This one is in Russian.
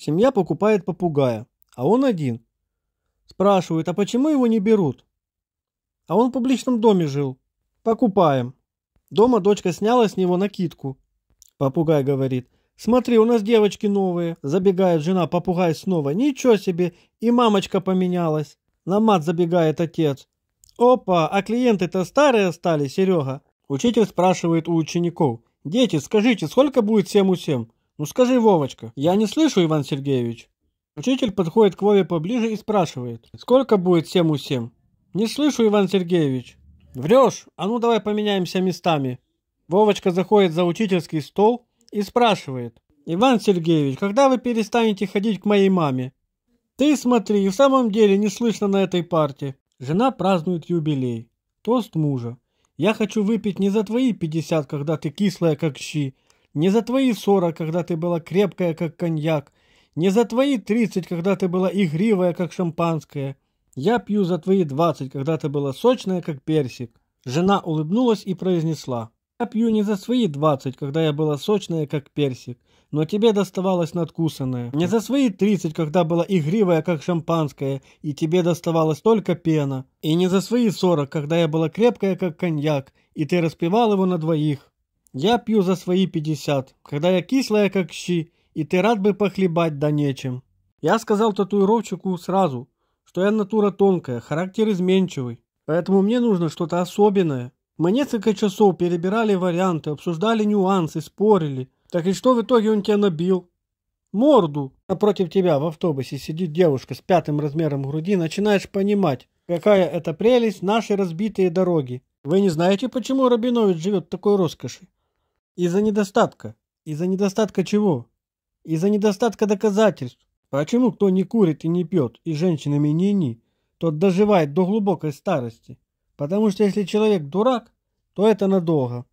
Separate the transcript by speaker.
Speaker 1: Семья покупает попугая, а он один. Спрашивают, а почему его не берут? А он в публичном доме жил. Покупаем. Дома дочка сняла с него накидку. Попугай говорит, смотри, у нас девочки новые. Забегает жена, попугай снова. Ничего себе, и мамочка поменялась. На мат забегает отец. Опа, а клиенты-то старые стали, Серега. Учитель спрашивает у учеников. Дети, скажите, сколько будет всем у всем? «Ну скажи, Вовочка, я не слышу, Иван Сергеевич». Учитель подходит к Вове поближе и спрашивает, «Сколько будет семь у семь?» «Не слышу, Иван Сергеевич». «Врешь? А ну давай поменяемся местами». Вовочка заходит за учительский стол и спрашивает, «Иван Сергеевич, когда вы перестанете ходить к моей маме?» «Ты смотри, в самом деле не слышно на этой парте». Жена празднует юбилей. Тост мужа. «Я хочу выпить не за твои пятьдесят, когда ты кислая, как щи, не за твои сорок, когда ты была крепкая, как коньяк. Не за твои тридцать, когда ты была игривая, как шампанское. Я пью за твои двадцать, когда ты была сочная, как персик. Жена улыбнулась и произнесла. Я пью не за свои двадцать, когда я была сочная, как персик, но тебе доставалось надкусанное. Не за свои тридцать, когда была игривая, как шампанское, и тебе доставалась только пена. И не за свои сорок, когда я была крепкая, как коньяк, и ты распивал его на двоих. Я пью за свои пятьдесят, когда я кислая, как щи, и ты рад бы похлебать да нечем. Я сказал татуировщику сразу, что я натура тонкая, характер изменчивый, поэтому мне нужно что-то особенное. Мы несколько часов перебирали варианты, обсуждали нюансы, спорили. Так и что в итоге он тебя набил? Морду! Напротив тебя в автобусе сидит девушка с пятым размером груди, начинаешь понимать, какая это прелесть нашей разбитые дороги. Вы не знаете, почему Рабинович живет в такой роскоши? Из-за недостатка. Из-за недостатка чего? Из-за недостатка доказательств. Почему кто не курит и не пьет, и женщинами не ни, тот доживает до глубокой старости? Потому что если человек дурак, то это надолго.